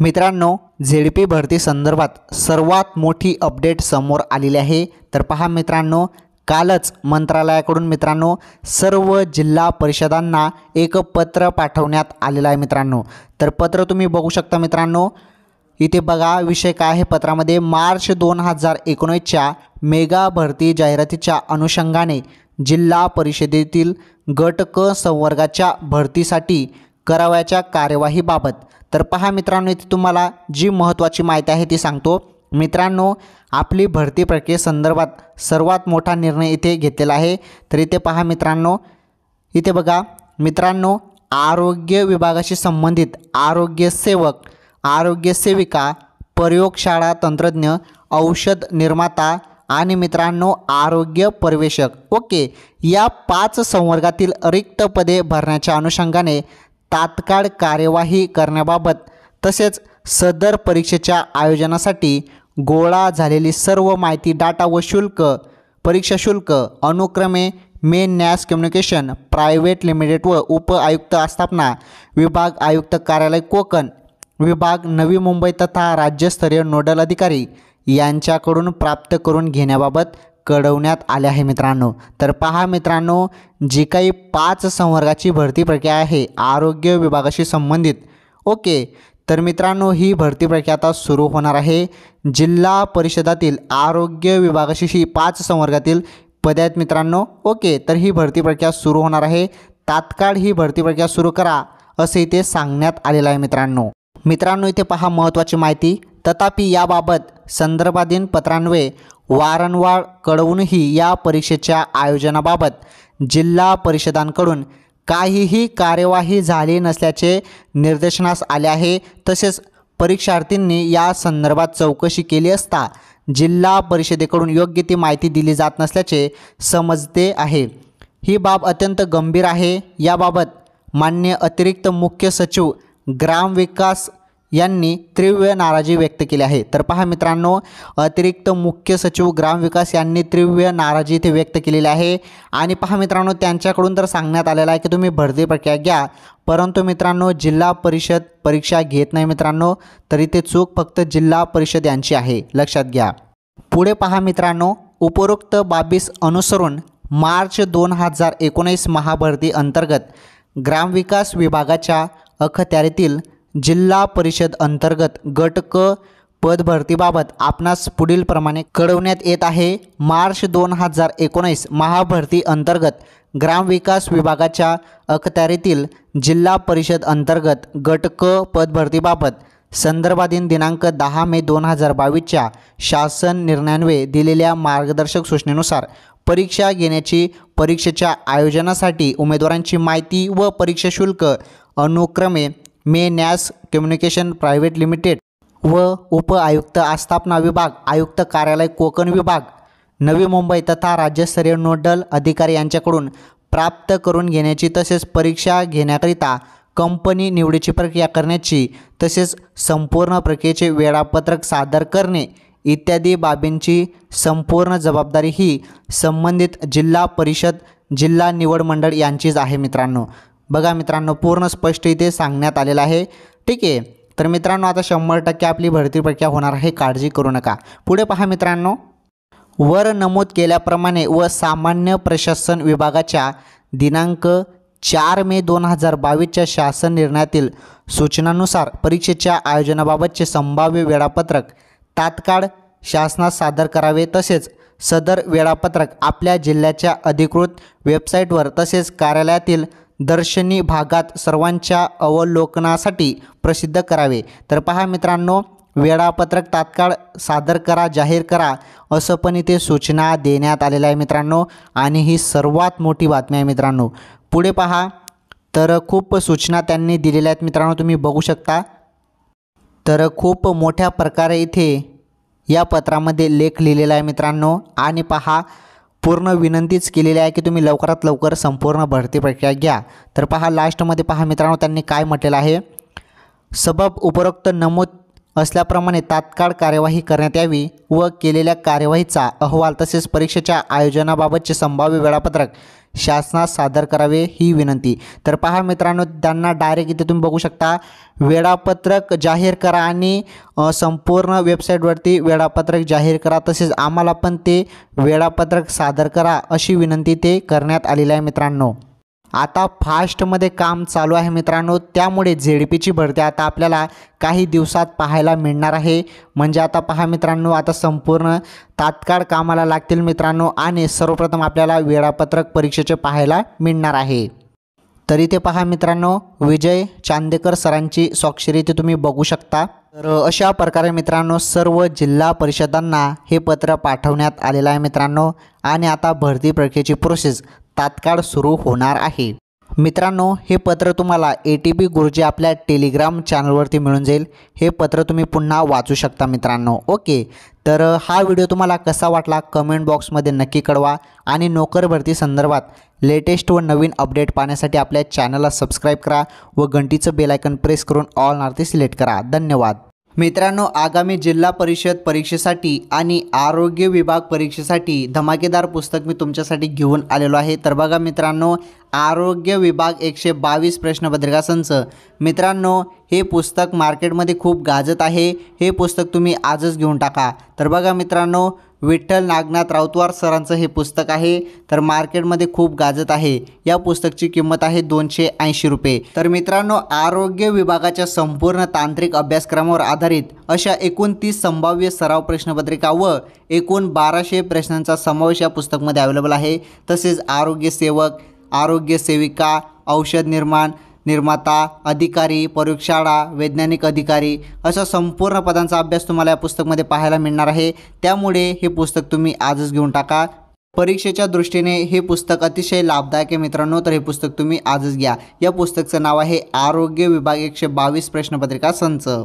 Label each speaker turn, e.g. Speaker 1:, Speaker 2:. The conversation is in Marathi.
Speaker 1: मित्रांनो झेड पी भरती संदर्भात सर्वात मोठी अपडेट समोर आलेली आहे तर पहा मित्रांनो कालच मंत्रालयाकडून मित्रांनो सर्व जिल्हा परिषदांना एक पत्र पाठवण्यात आलेलं आहे मित्रांनो तर पत्र तुम्ही बघू शकता मित्रांनो इथे बघा विषय काय आहे पत्रामध्ये मार्च दोन हजार एकोणीसच्या मेगा भरती जाहिरातीच्या अनुषंगाने जिल्हा परिषदेतील गट क संवर्गाच्या भरतीसाठी करावयाच्या कार्यवाहीबाबत तर पहा मित्रांनो इथे तुम्हाला जी महत्त्वाची माहिती आहे ती सांगतो मित्रांनो आपली भरती प्रक्रियेसंदर्भात सर्वात मोठा निर्णय इथे घेतलेला आहे तर इथे पहा मित्रांनो इथे बघा मित्रांनो आरोग्य विभागाशी संबंधित आरोग्यसेवक आरोग्यसेविका प्रयोगशाळा तंत्रज्ञ औषध निर्माता आणि मित्रांनो आरोग्य परिवेशक ओके या पाच संवर्गातील रिक्त पदे भरण्याच्या अनुषंगाने तात्काळ कार्यवाही करण्याबाबत तसेच सदर परीक्षेच्या आयोजनासाठी गोळा झालेली सर्व माहिती डाटा व शुल्क परीक्षा शुल्क अनुक्रमे मेन न्यास कम्युनिकेशन प्रायव्हेट लिमिटेड व उप आयुक्त आस्थापना विभाग आयुक्त कार्यालय कोकण विभाग नवी मुंबई तथा राज्यस्तरीय नोडल अधिकारी यांच्याकडून प्राप्त करून घेण्याबाबत कळवण्यात आले आहे मित्रांनो तर पहा मित्रांनो जी काही पाच संवर्गाची भरती प्रक्रिया आहे आरोग्य विभागाशी संबंधित ओके तर मित्रांनो ही भरती प्रक्रिया आता सुरू होणार आहे जिल्हा परिषदातील आरोग्य विभागाशी ही पाच संवर्गातील पदे आहेत मित्रांनो ओके तर ही भरती प्रक्रिया सुरू होणार आहे तात्काळ ही भरती प्रक्रिया सुरू करा असे इथे सांगण्यात आलेलं आहे मित्रांनो मित्रांनो इथे पहा महत्त्वाची माहिती तथापि याबाबत संदर्भाधीन पत्रांवे वारंवार कळवूनही या परीक्षेच्या आयोजनाबाबत जिल्हा परिषदांकडून काहीही कार्यवाही झाली नसल्याचे निर्देशनास आले आहे तसेच परीक्षार्थींनी या संदर्भात चौकशी केली असता जिल्हा परिषदेकडून योग्य ती माहिती दिली जात नसल्याचे समजते आहे ही बाब अत्यंत गंभीर आहे याबाबत मान्य अतिरिक्त मुख्य सचिव ग्रामविकास यांनी तीव्र नाराजी व्यक्त केली आहे तर पहा मित्रांनो अतिरिक्त मुख्य सचिव ग्रामविकास यांनी तीव्र नाराजी इथे व्यक्त केलेली आहे आणि पहा मित्रांनो त्यांच्याकडून तर सांगण्यात आलेलं आहे की तुम्ही भरती प्रक्रिया घ्या परंतु मित्रांनो जिल्हा परिषद परीक्षा घेत नाही मित्रांनो तरी ते चूक फक्त जिल्हा परिषद यांची आहे लक्षात घ्या पुढे पहा मित्रांनो उपरोक्त बाबीस अनुसरून मार्च दोन हजार एकोणीस महाभरती अंतर्गत ग्रामविकास विभागाच्या अखत्यारीतील जिल्हा परिषद अंतर्गत गट क पदभरतीबाबत आपणास पुढील प्रमाणे कळवण्यात येत आहे मार्च दोन हजार एकोणीस महाभरती अंतर्गत ग्रामविकास विभागाच्या अखत्यारीतील जिल्हा परिषद अंतर्गत गट क पदभरतीबाबत संदर्भाधीन दिनांक दहा मे दोन हजार बावीसच्या शासन निर्णयान्वये दिलेल्या मार्गदर्शक सूचनेनुसार परीक्षा घेण्याची परीक्षेच्या आयोजनासाठी उमेदवारांची माहिती व परीक्षा शुल्क अनुक्रमे मे नॅस कम्युनिकेशन प्रायव्हेट लिमिटेड व उप आयुक्त आस्थापना विभाग आयुक्त कार्यालय कोकण विभाग नवी मुंबई तथा राज्यस्तरीय नोडल अधिकारी यांच्याकडून प्राप्त करून घेण्याची तसेच परीक्षा घेण्याकरिता कंपनी निवडीची प्रक्रिया करण्याची तसेच संपूर्ण प्रक्रियेचे वेळापत्रक सादर करणे इत्यादी बाबींची संपूर्ण जबाबदारी ही संबंधित जिल्हा परिषद जिल्हा निवड मंडळ यांचीच आहे मित्रांनो बघा मित्रांनो पूर्ण स्पष्ट इथे सांगण्यात आलेलं आहे ठीक आहे तर मित्रांनो आता शंभर टक्के आपली भरती प्रक्रिया होणार आहे काळजी करू नका पुढे पहा मित्रांनो वर नमूद केल्याप्रमाणे व सामान्य प्रशासन विभागाच्या दिनांक चार मे दोन हजार बावीसच्या शासन निर्णयातील सूचनानुसार परीक्षेच्या आयोजनाबाबतचे संभाव्य वेळापत्रक तात्काळ शासनास सादर करावे तसेच सदर वेळापत्रक आपल्या जिल्ह्याच्या अधिकृत वेबसाईटवर तसेच कार्यालयातील दर्शनी भागात सर्वांच्या अवलोकनासाठी प्रसिद्ध करावे तर पहा मित्रांनो वेळापत्रक तात्काळ सादर करा जाहीर करा असं पण इथे सूचना देण्यात आलेलं आहे मित्रांनो आणि ही सर्वात मोठी बातमी आहे मित्रांनो पुढे पहा तर खूप सूचना त्यांनी दिलेल्या आहेत मित्रांनो तुम्ही बघू शकता तर खूप मोठ्या प्रकारे इथे या पत्रामध्ये लेख लिहिलेला आहे मित्रांनो आणि पहा पूर्ण विनंतीच केलेली आहे की तुम्ही लवकरात लवकर संपूर्ण भरती प्रक्रिया घ्या तर पहा लास्टमध्ये पहा मित्रांनो त्यांनी काय म्हटलेलं आहे सबब उपरोक्त नमूद असल्याप्रमाणे तात्काळ कार्यवाही करण्यात यावी व केलेल्या कार्यवाहीचा अहवाल तसेच परीक्षेच्या आयोजनाबाबतचे संभाव्य वेळापत्रक शासनास सादर करावे ही विनंती तर पहा मित्रांनो त्यांना डायरेक्ट इथे तुम्ही बघू शकता वेळापत्रक जाहीर करा आणि संपूर्ण वेबसाईटवरती वेळापत्रक जाहीर करा तसेच आम्हाला पण ते वेळापत्रक सादर करा अशी विनंती ते करण्यात आलेली आहे मित्रांनो आता फास्टमध्ये काम चालू आहे मित्रांनो त्यामुळे झेडपीची भरती आता आपल्याला काही दिवसात पाहायला मिळणार आहे म्हणजे आता पहा मित्रांनो आता संपूर्ण तात्काळ कामाला लागतील मित्रांनो आणि सर्वप्रथम आपल्याला वेळापत्रक परीक्षेचे पाहायला मिळणार आहे तरी ते पहा मित्रांनो विजय चांदेकर सरांची स्वाक्षरी ते तुम्ही बघू शकता तर अशा प्रकारे मित्रांनो सर्व जिल्हा परिषदांना हे पत्र पाठवण्यात आलेलं आहे मित्रांनो आणि आता भरती प्रक्रियेची प्रोसेस तात्काळ सुरू होणार आहे मित्रांनो हे पत्र तुम्हाला ए टी पी गुरुजी आपल्या टेलिग्राम चॅनलवरती मिळून जाईल हे पत्र तुम्ही पुन्हा वाचू शकता मित्रांनो ओके तर हा व्हिडिओ तुम्हाला कसा वाटला कमेंट बॉक्समध्ये नक्की कळवा आणि नोकर भरती संदर्भात लेटेस्ट व नवीन अपडेट पाहण्यासाठी आपल्या चॅनलला सबस्क्राईब करा व घंटीचं बेलायकन प्रेस करून ऑल नार्थी सिलेक्ट करा धन्यवाद मित्रांनो आगामी जिल्हा परिषद परीक्षेसाठी आणि आरोग्य विभाग परीक्षेसाठी धमाकेदार पुस्तक मी तुमच्यासाठी घेऊन आलेलो आहे तर बघा मित्रांनो आरोग्य विभाग एकशे बावीस प्रश्नपत्रिका संच मित्रांनो हे पुस्तक मार्केटमध्ये खूप गाजत आहे हे पुस्तक तुम्ही आजच घेऊन टाका तर बघा मित्रांनो विठ्ठल नागनाथ राऊतवार सरांचं हे पुस्तक आहे तर मार्केटमध्ये खूप गाजत आहे या पुस्तकची किंमत आहे दोनशे ऐंशी रुपये तर मित्रांनो आरोग्य विभागाच्या संपूर्ण तांत्रिक अभ्यासक्रमावर आधारित अशा एकोणतीस संभाव्य सराव प्रश्नपत्रिका व एकूण बाराशे प्रश्नांचा समावेश या पुस्तकमध्ये अवेलेबल आहे तसेच आरोग्य सेवक आरोग्य सेविका औषध निर्माण निर्माता अधिकारी प्रयोगशाळा वैज्ञानिक अधिकारी अशा संपूर्ण पदांचा अभ्यास तुम्हाला या पुस्तकमध्ये पाहायला मिळणार आहे त्यामुळे हे पुस्तक तुम्ही आजच घेऊन टाका परीक्षेच्या दृष्टीने हे पुस्तक अतिशय लाभदायक आहे मित्रांनो तर हे पुस्तक तुम्ही आजच घ्या या पुस्तकचं नाव आहे आरोग्य विभाग एकशे बावीस प्रश्नपत्रिका संच